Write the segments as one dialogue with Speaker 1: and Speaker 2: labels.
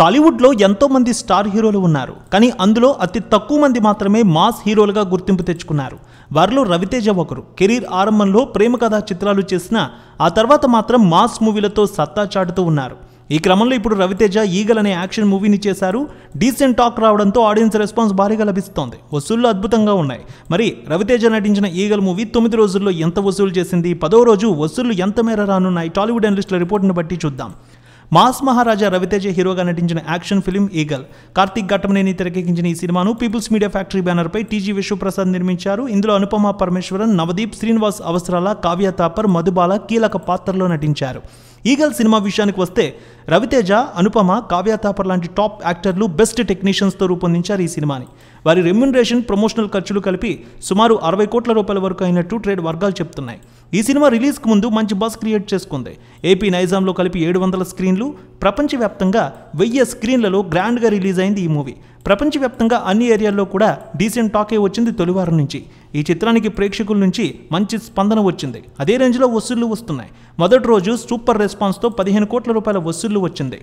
Speaker 1: టాలీవుడ్లో ఎంతోమంది స్టార్ హీరోలు ఉన్నారు కానీ అందులో అతి తక్కువ మంది మాత్రమే మాస్ హీరోలుగా గుర్తింపు తెచ్చుకున్నారు వారిలో రవితేజ ఒకరు కెరీర్ ఆరంభంలో ప్రేమ కథా చిత్రాలు చేసిన ఆ తర్వాత మాత్రం మాస్ మూవీలతో సత్తా చాటుతూ ఉన్నారు ఈ క్రమంలో ఇప్పుడు రవితేజ ఈగల్ అనే యాక్షన్ మూవీని చేశారు డీసెంట్ టాక్ రావడంతో ఆడియన్స్ రెస్పాన్స్ భారీగా లభిస్తోంది వసూళ్లు అద్భుతంగా ఉన్నాయి మరి రవితేజ నటించిన ఈగల్ మూవీ తొమ్మిది రోజుల్లో ఎంత వసూలు చేసింది పదో రోజు వసూళ్లు ఎంత మేర రానున్నాయి టాలీవుడ్ అనలిస్టుల రిపోర్ట్ను బట్టి చూద్దాం మాస్ మహారాజా రవితేజ హీరోగా నటించిన action film Eagle Karthik Ghattamaneni తెరకెక్కించిన ఈ సినిమాను పీపుల్స్ మీడియా ఫ్యాక్టరీ బ్యానర్పై టీజీ విశ్వప్రసాద్ నిర్మించారు ఇందులో అనుపమ పరమేశ్వరన్ నవదీప్ శ్రీనివాస్ అవసరాల కావ్య థాపర్ మధుబాల కీలక పాత్రలో నటించారు ఈగల్ సినిమా విషయానికి వస్తే రవితేజ అనుపమ కావ్య థాపర్ లాంటి టాప్ యాక్టర్లు బెస్ట్ టెక్నీషియన్స్తో రూపొందించారు ఈ సినిమాని వారి రెమ్యునరేషన్ ప్రమోషనల్ ఖర్చులు కలిపి సుమారు అరవై కోట్ల రూపాయల వరకు అయినట్టు ట్రేడ్ వర్గాలు చెప్తున్నాయి ఈ సినిమా రిలీజ్కు ముందు మంచి బస్ క్రియేట్ చేసుకుంది ఏపీ నైజాంలో కలిపి ఏడు వందల స్క్రీన్లు ప్రపంచవ్యాప్తంగా వెయ్యి స్క్రీన్లలో గ్రాండ్గా రిలీజ్ అయింది ఈ మూవీ ప్రపంచవ్యాప్తంగా అన్ని ఏరియాల్లో కూడా డీసెంట్ టాకే వచ్చింది తొలివారం నుంచి ఈ చిత్రానికి ప్రేక్షకుల నుంచి మంచి స్పందన వచ్చింది అదే రేంజ్లో వసూళ్లు వస్తున్నాయి మొదటి రోజు సూపర్ రెస్పాన్స్తో పదిహేను కోట్ల రూపాయల వసూళ్లు వచ్చింది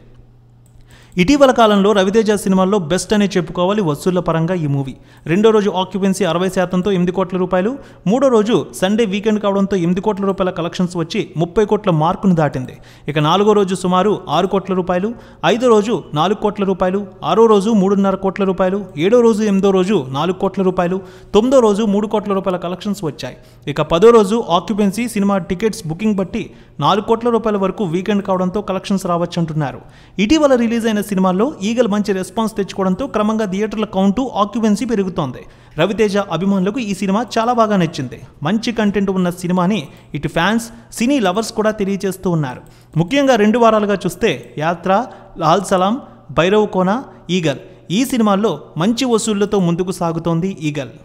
Speaker 1: ఇటీవల కాలంలో రవితేజ సినిమాల్లో బెస్ట్ అనే చెప్పుకోవాలి వసూళ్ల పరంగా ఈ మూవీ రెండో రోజు ఆక్యుపెన్సీ అరవై శాతంతో ఎనిమిది కోట్ల రూపాయలు మూడో రోజు సండే వీకెండ్ కావడంతో ఎనిమిది కోట్ల రూపాయల కలెక్షన్స్ వచ్చి ముప్పై కోట్ల మార్కును దాటింది ఇక నాలుగో రోజు సుమారు ఆరు కోట్ల రూపాయలు ఐదో రోజు నాలుగు కోట్ల రూపాయలు ఆరో రోజు మూడున్నర కోట్ల రూపాయలు ఏడో రోజు ఎనిమిదో రోజు నాలుగు కోట్ల రూపాయలు తొమ్మిదో రోజు మూడు కోట్ల రూపాయల కలెక్షన్స్ వచ్చాయి ఇక పదో రోజు ఆక్యుపెన్సీ సినిమా టికెట్స్ బుకింగ్ బట్టి నాలుగు కోట్ల రూపాయల వరకు వీకెండ్ కావడంతో కలెక్షన్స్ రావచ్చంటున్నారు ఇటీవల రిలీజ్ అయిన సినిమాల్లో ఈగల్ మంచి రెస్పాన్స్ తెచ్చుకోవడంతో క్రమంగా థియేటర్ల కౌంటు ఆక్యుపెన్సీ పెరుగుతోంది రవితేజ అభిమానులకు ఈ సినిమా చాలా బాగా నచ్చింది మంచి కంటెంట్ ఉన్న సినిమాని ఇటు ఫ్యాన్స్ సినీ లవర్స్ కూడా తెలియజేస్తూ ఉన్నారు ముఖ్యంగా రెండు వారాలుగా చూస్తే యాత్ర లాల్ సలాం భైరవ్ కోన ఈగల్ ఈ సినిమాల్లో మంచి వసూళ్లతో ముందుకు సాగుతోంది ఈగల్